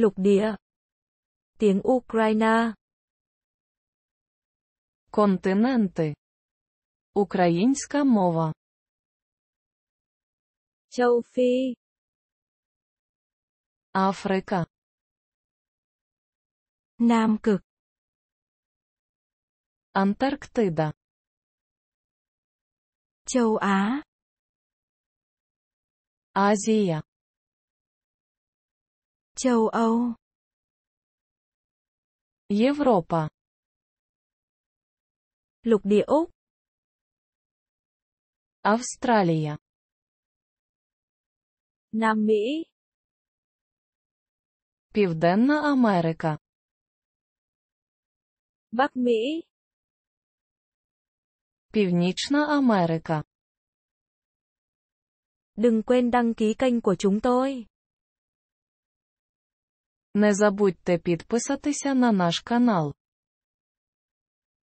lục địa. Tiếng Ukraine. Континенти. Українська мова. Châu Phi. Африка. Nam cực. Антарктида. Châu Á. Азия. Châu Âu. Европа. Lục địa Úc. Австралия. Nam Mỹ. Південна Америка. Bắc Mỹ. Північна Америка. Đừng quên đăng ký kênh của chúng tôi. Не забудьте підписатися на наш канал.